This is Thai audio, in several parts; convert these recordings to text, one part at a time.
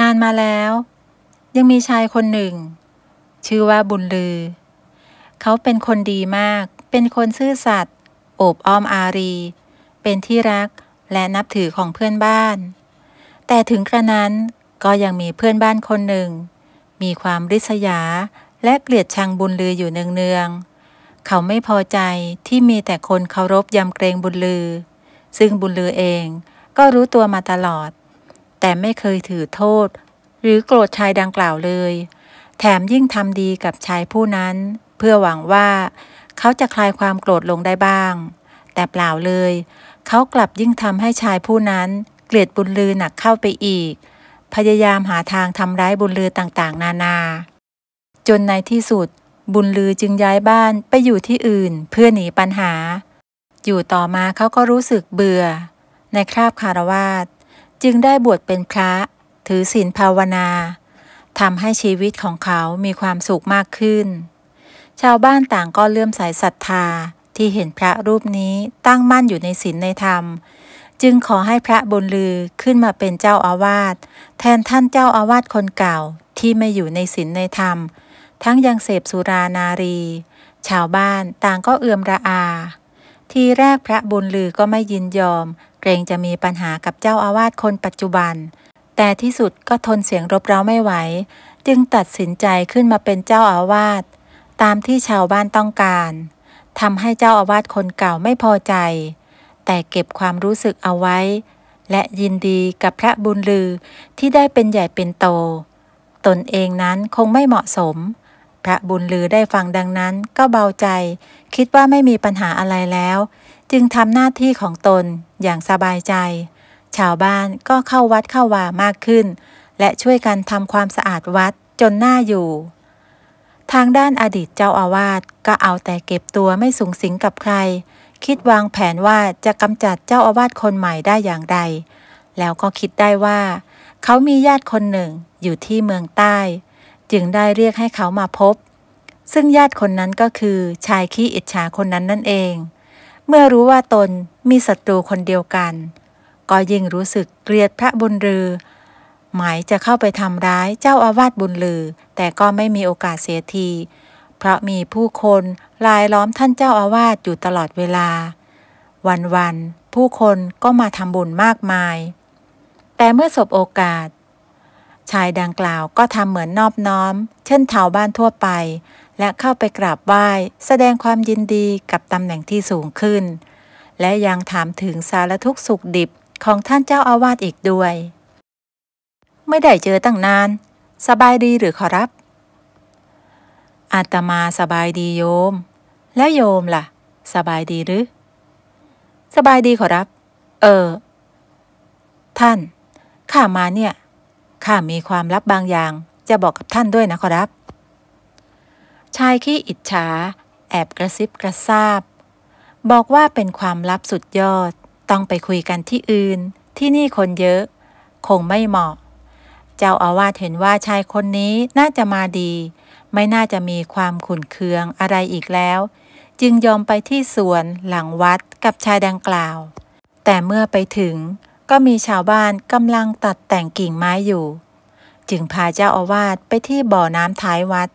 นานมาแล้ว ยังมีชายคนหนึ่ง ชื่อว่าบุญลือ เขาเป็นคนดีมาก เป็นคนซื่อสัตย์โอบอ้อมอารี เป็นที่รักและนับถือของเพื่อนบ้าน แต่ถึงกระนั้นก็ยังมีเพื่อนบ้านคนหนึ่ง มีความริษยาและเกลียดชังบุญลืออยู่เนืองๆเขาไม่พอใจที่มีแต่คนเคารพยำเกรงบุญลือ ซึ่งบุญลือเองก็รู้ตัวมาตลอดแต่ไม่เคยถือโทษ หรือโกรธชายดังกล่าวเลย แถมยิ่งทำดีกับชายผู้นั้น เพื่อหวังว่าเขาจะคลายความโกรธลงได้บ้าง แต่เปล่าเลย เขากลับยิ่งทำให้ชายผู้นั้น เกลียดบุญลือหนักเข้าไปอีก พยายามหาทางทำร้ายบุญลือต่างๆ นานา จนในที่สุด บุญลือจึงย้ายบ้านไปอยู่ที่อื่นเพื่อหนีปัญหา อยู่ต่อมาเขาก็รู้สึกเบื่อในคราบคารวาสจึงได้บวชเป็นพระถือศีลภาวนาทำให้ชีวิตของเขามีความสุขมากขึ้น ชาวบ้านต่างก็เลื่อมใสศรัทธาที่เห็นพระรูปนี้ตั้งมั่นอยู่ในศีลในธรรม จึงขอให้พระบุญลือขึ้นมาเป็นเจ้าอาวาสแทนท่านเจ้าอาวาสคนเก่าที่ไม่อยู่ในศีลในธรรม ทั้งยังเสพสุรานารี ชาวบ้านต่างก็เอือมระอาทีแรกพระบุญลือก็ไม่ยินยอม เกรงจะมีปัญหากับเจ้าอาวาสคนปัจจุบัน แต่ที่สุดก็ทนเสียงรบเร้าไม่ไหว จึงตัดสินใจขึ้นมาเป็นเจ้าอาวาสตามที่ชาวบ้านต้องการทำให้เจ้าอาวาสคนเก่าไม่พอใจ แต่เก็บความรู้สึกเอาไว้ และยินดีกับพระบุญลือที่ได้เป็นใหญ่เป็นโต ตนเองนั้นคงไม่เหมาะสมพระบุญลือได้ฟังดังนั้นก็เบาใจ คิดว่าไม่มีปัญหาอะไรแล้ว จึงทำหน้าที่ของตนอย่างสบายใจ ชาวบ้านก็เข้าวัดเข้าวามากขึ้น และช่วยกันทำความสะอาดวัดจนหน้าอยู่ ทางด้านอดีตเจ้าอาวาสก็เอาแต่เก็บตัวไม่สูงสิงกับใคร คิดวางแผนว่าจะกำจัดเจ้าอาวาสคนใหม่ได้อย่างไรแล้วก็คิดได้ว่า เขามีญาติคนหนึ่งอยู่ที่เมืองใต้จึงได้เรียกให้เขามาพบ ซึ่งญาติคนนั้นก็คือชายขี้อิจฉาคนนั้นนั่นเอง เมื่อรู้ว่าตนมีศัตรูคนเดียวกัน ก็ยิ่งรู้สึกเกลียดพระบุญรือหมายจะเข้าไปทำร้ายเจ้าอาวาสบุญลือแต่ก็ไม่มีโอกาสเสียทีเพราะมีผู้คนลายล้อมท่านเจ้าอาวาสอยู่ตลอดเวลา วันวันผู้คนก็มาทำบุญมากมาย แต่เมื่อสบโอกาสชายดังกล่าวก็ทำเหมือนนอบน้อม เช่นชาวบ้านทั่วไป และเข้าไปกราบไหว้แสดงความยินดีกับตำแหน่งที่สูงขึ้น และยังถามถึงสารทุกสุขดิบของท่านเจ้าอาวาสอีกด้วย ไม่ได้เจอตั้งนาน สบายดีหรือขอรับ อาตมาสบายดีโยม แล้วโยมล่ะ สบายดีหรือ สบายดีขอรับ เออท่านข้ามาเนี่ยข้ามีความลับบางอย่างจะบอกกับท่านด้วยนะขอรับ ชายขี้อิจฉา แอบกระซิบกระซาบ บอกว่าเป็นความลับสุดยอด ต้องไปคุยกันที่อื่นที่นี่คนเยอะ คงไม่เหมาะ เจ้าอาวาสเห็นว่าชายคนนี้น่าจะมาดี ไม่น่าจะมีความขุนเคืองอะไรอีกแล้ว จึงยอมไปที่สวนหลังวัดกับชายดังกล่าว แต่เมื่อไปถึงก็มีชาวบ้านกำลังตัดแต่งกิ่งไม้อยู่ จึงพาเจ้าอาวาสไปที่บ่อน้ำท้ายวัด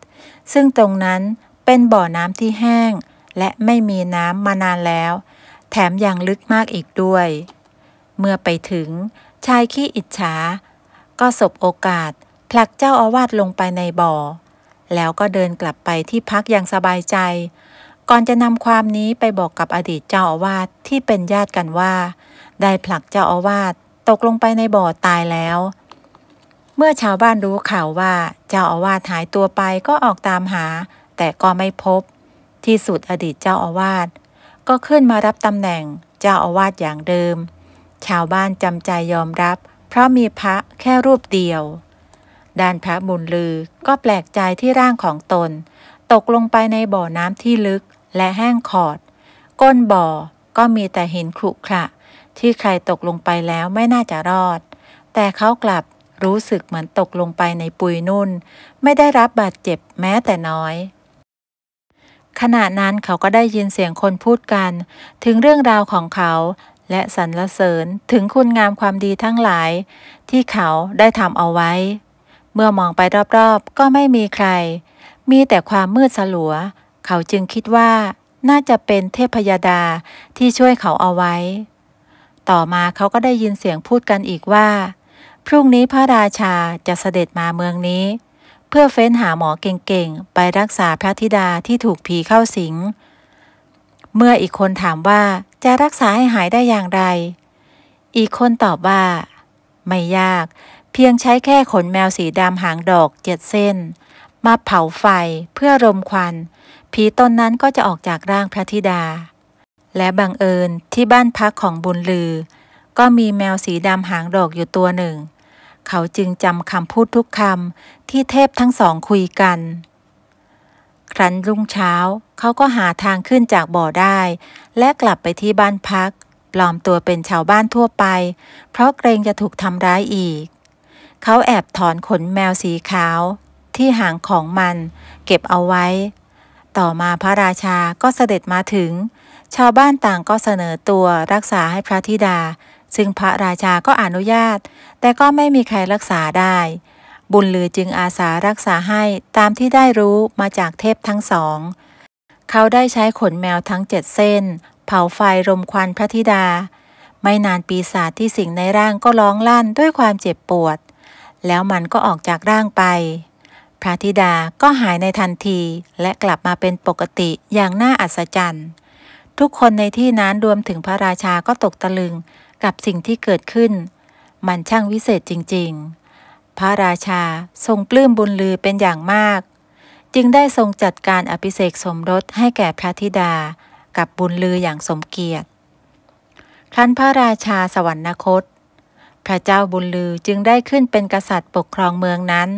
ซึ่งตรงนั้นเป็นบ่อน้ำที่แห้ง และไม่มีน้ำมานานแล้ว แถมยังลึกมากอีกด้วย เมื่อไปถึง ชายขี้อิจฉาก็สบโอกาสผลักเจ้าอาวาสลงไปในบ่อ แล้วก็เดินกลับไปที่พักอย่างสบายใจ ก่อนจะนำความนี้ไปบอกกับอดีตเจ้าอาวาสที่เป็นญาติกันว่าได้ผลักเจ้าอาวาสตกลงไปในบ่อตายแล้ว เมื่อชาวบ้านรู้ข่าวว่าเจ้าอาวาสหายตัวไปก็ออกตามหา แต่ก็ไม่พบ ที่สุดอดีตเจ้าอาวาสก็ขึ้นมารับตำแหน่งเจ้าอาวาสอย่างเดิม ชาวบ้านจำใจยอมรับ เพราะมีพระแค่รูปเดียวด้านพระบุญลือก็แปลกใจที่ร่างของตน ตกลงไปในบ่อน้ำที่ลึกและแห้งขอด ก้นบ่อก็มีแต่หินขรุขระที่ใครตกลงไปแล้วไม่น่าจะรอด แต่เขากลับรู้สึกเหมือนตกลงไปในปุยนุ่น ไม่ได้รับบาดเจ็บแม้แต่น้อย ขณะนั้นเขาก็ได้ยินเสียงคนพูดกันถึงเรื่องราวของเขา และสรรเสริญถึงคุณงามความดีทั้งหลาย ที่เขาได้ทำเอาไว้ เมื่อมองไปรอบๆ ก็ไม่มีใคร มีแต่ความมืดสลัว เขาจึงคิดว่าน่าจะเป็นเทพยดาที่ช่วยเขาเอาไว้ต่อมาเขาก็ได้ยินเสียงพูดกันอีกว่า พรุ่งนี้พระราชาจะเสด็จมาเมืองนี้ เพื่อเฟ้นหาหมอเก่งๆ ไปรักษาพระธิดาที่ถูกผีเข้าสิง เมื่ออีกคนถามว่าจะรักษาให้หายได้อย่างไร อีกคนตอบว่า ไม่ยาก เพียงใช้แค่ขนแมวสีดำหางดอกเจ็ดเส้น มาเผาไฟ เพื่อรมควันผีตนนั้นก็จะออกจากร่างพระธิดาและบังเอิญที่บ้านพักของบุญลือ ก็มีแมวสีดำหางดอกอยู่ตัวหนึ่ง เขาจึงจำคำพูดทุกคำที่เทพทั้งสองคุยกัน ครั้นรุ่งเช้าเขาก็หาทางขึ้นจากบ่อได้ และกลับไปที่บ้านพัก ปลอมตัวเป็นชาวบ้านทั่วไป เพราะเกรงจะถูกทำร้ายอีก เขาแอบถอนขนแมวสีขาว ที่หางของมันเก็บเอาไว้ต่อมาพระราชาก็เสด็จมาถึง ชาวบ้านต่างก็เสนอตัวรักษาให้พระธิดา ซึ่งพระราชาก็อนุญาต แต่ก็ไม่มีใครรักษาได้ บุญลือจึงอาสารักษาให้ตามที่ได้รู้มาจากเทพทั้งสอง เขาได้ใช้ขนแมวทั้งเจ็ดเส้น เผาไฟรมควันพระธิดา ไม่นานปีศาจที่สิงในร่างก็ร้องลั่นด้วยความเจ็บปวด แล้วมันก็ออกจากร่างไปพระธิดาก็หายในทันทีและกลับมาเป็นปกติอย่างน่าอัศจรรย์ ทุกคนในที่นั้นรวมถึงพระราชาก็ตกตะลึงกับสิ่งที่เกิดขึ้น มันช่างวิเศษจริงๆ พระราชาทรงปลื้มบุญลือเป็นอย่างมาก จึงได้ทรงจัดการอภิเษกสมรสให้แก่พระธิดากับบุญลืออย่างสมเกียรติ ครั้นพระราชาสวรรคตพระเจ้าบุญลือจึงได้ขึ้นเป็นกษัตริย์ปกครองเมืองนั้น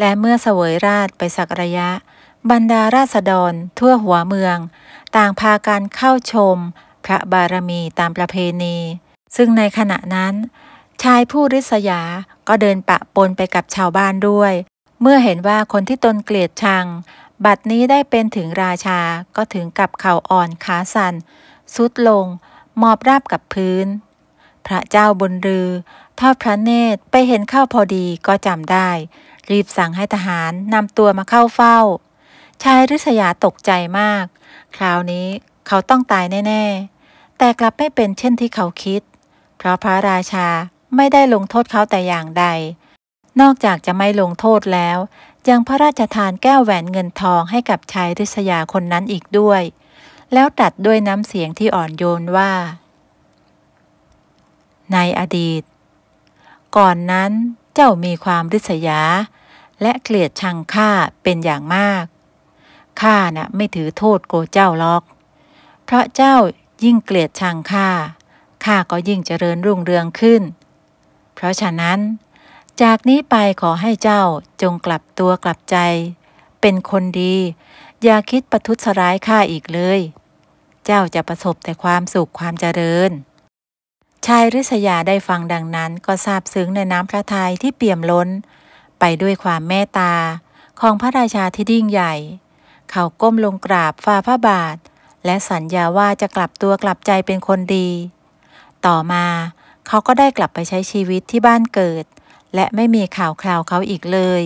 และเมื่อเสวยราชไปสักระยะ บรรดาราษฎร ทั่วหัวเมือง ต่างพากันเข้าชม พระบารมีตามประเพณีซึ่งในขณะนั้น ชายผู้ริษยาก็เดินปะปนไปกับชาวบ้านด้วย เมื่อเห็นว่าคนที่ตนเกลียดชัง บัดนี้ได้เป็นถึงราชาก็ถึงกับเข่าอ่อนขาสัน่นสุดลง มอบราบกับพื้น พระเจ้าบนรือทอดพระเนตรไปเห็นข้าวพอดีก็จำได้ รีบสั่งให้ทหารนำตัวมาเข้าเฝ้า ชายฤษยาตกใจมาก คราวนี้เขาต้องตายแน่ ๆ แต่กลับไม่เป็นเช่นที่เขาคิด เพราะพระราชาไม่ได้ลงโทษเขาแต่อย่างใด นอกจากจะไม่ลงโทษแล้ว ยังพระราชทานแก้วแหวนเงินทองให้กับชายฤษยาคนนั้นอีกด้วย แล้วตัดด้วยน้ำเสียงที่อ่อนโยนว่า ในอดีตก่อนนั้นเจ้ามีความริษยา และเกลียดชังข้าเป็นอย่างมากข้านะ่ะไม่ถือโทษโกเจ้าล็อก เพราะเจ้ายิ่งเกลียดชังข้าข้าก็ยิ่งเจริญรุ่งเรืองขึ้น เพราะฉะนั้นจากนี้ไปขอให้เจ้าจงกลับตัวกลับใจ เป็นคนดี อย่าคิดประทุษร้ายข้าอีกเลย เจ้าจะประสบแต่ความสุขความเจริญชายริษยาได้ฟังดังนั้นก็ซาบซึ้งในน้ำพระทัยที่เปี่ยมล้น ไปด้วยความเมตตา ของพระราชาที่ดิ่งใหญ่ เขาก้มลงกราบฝ่าพระบาท และสัญญาว่าจะกลับตัวกลับใจเป็นคนดี ต่อมาเขาก็ได้กลับไปใช้ชีวิตที่บ้านเกิด และไม่มีข่าวคราวเขาอีกเลย